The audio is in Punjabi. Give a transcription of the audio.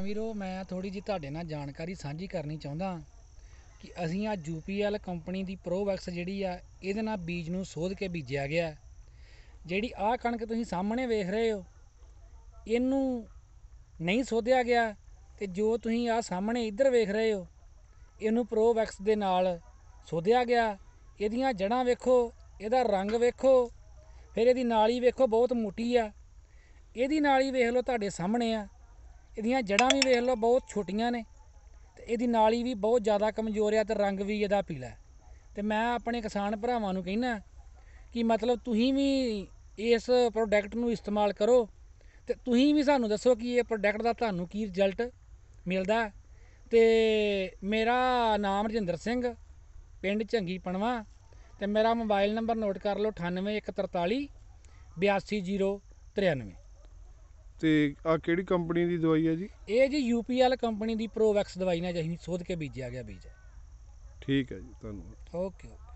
ਵੀਰੋ ਮੈਂ ਥੋੜੀ ਜੀ ਤੁਹਾਡੇ ਨਾਲ ਜਾਣਕਾਰੀ ਸਾਂਝੀ ਕਰਨੀ ਚਾਹੁੰਦਾ ਕਿ ਅਸੀਂ ਆ ਯੂਪੀਐਲ ਕੰਪਨੀ ਦੀ ਪ੍ਰੋਵੈਕਸ ਜਿਹੜੀ ਆ ਇਹਦੇ ਨਾਲ ਬੀਜ ਨੂੰ ਸੋਧ ਕੇ ਬੀਜਿਆ ਗਿਆ ਜਿਹੜੀ ਆ ਕਣਕ ਤੁਸੀਂ ਸਾਹਮਣੇ ਵੇਖ ਰਹੇ ਹੋ ਇਹਨੂੰ ਨਹੀਂ ਸੋਧਿਆ ਗਿਆ ਤੇ ਜੋ ਤੁਸੀਂ ਆ ਸਾਹਮਣੇ ਇੱਧਰ ਵੇਖ ਰਹੇ ਹੋ ਇਹਨੂੰ ਪ੍ਰੋਵੈਕਸ ਦੇ ਨਾਲ ਸੋਧਿਆ ਗਿਆ ਇਹਦੀਆਂ ਜੜਾਂ ਵੇਖੋ ਇਹਦਾ ਰੰਗ ਵੇਖੋ ਫਿਰ ਇਹਦੀ ਨਾਲੀ ਵੇਖੋ ਬਹੁਤ ਮੋਟੀ ਆ ਇਹਦੀ ਨਾਲੀ ਵੇਖ ਲਓ ਤੁਹਾਡੇ ਸਾਹਮਣੇ ਆ ਇਹਦੀਆਂ ਜੜਾਂ ਵੀ ਵੇਖ ਲਓ ਬਹੁਤ ਛੋਟੀਆਂ ਨੇ ਤੇ ਇਹਦੀ ਨਾਲੀ ਵੀ ਬਹੁਤ ਜ਼ਿਆਦਾ ਕਮਜ਼ੋਰ ਆ ਤੇ ਰੰਗ ਵੀ ਇਹਦਾ ਪੀਲਾ ਤੇ ਮੈਂ ਆਪਣੇ ਕਿਸਾਨ ਭਰਾਵਾਂ ਨੂੰ ਕਹਿਣਾ ਕਿ ਮਤਲਬ ਤੁਸੀਂ ਵੀ ਇਸ ਪ੍ਰੋਡਕਟ ਨੂੰ ਇਸਤੇਮਾਲ ਕਰੋ ਤੇ ਤੁਸੀਂ ਵੀ ਸਾਨੂੰ ਦੱਸੋ ਕਿ ਇਹ ਪ੍ਰੋਡਕਟ ਦਾ ਤੁਹਾਨੂੰ ਕੀ ਰਿਜ਼ਲਟ ਮਿਲਦਾ ਤੇ ਮੇਰਾ ਨਾਮ ਰਜਿੰਦਰ ਸਿੰਘ ਪਿੰਡ ਝੰਗੀ ਪਣਵਾ ਤੇ ਮੇਰਾ ਮੋਬਾਈਲ ਨੰਬਰ ਨੋਟ ਕਰ ਲਓ 82093 ਤੇ ਆ ਕਿਹੜੀ ਕੰਪਨੀ ਦੀ ਦਵਾਈ ਹੈ ਜੀ ਇਹ ਜੀ ਯੂਪੀਐਲ ਕੰਪਨੀ ਦੀ ਪ੍ਰੋਵੈਕਸ ਦਵਾਈ ਨਾਲ ਜਹੀਂ ਸੋਧ ਕੇ ਬੀਜਿਆ ਗਿਆ ਬੀਜ ਹੈ ਠੀਕ ਹੈ ਜੀ ਧੰਨਵਾਦ ਓਕੇ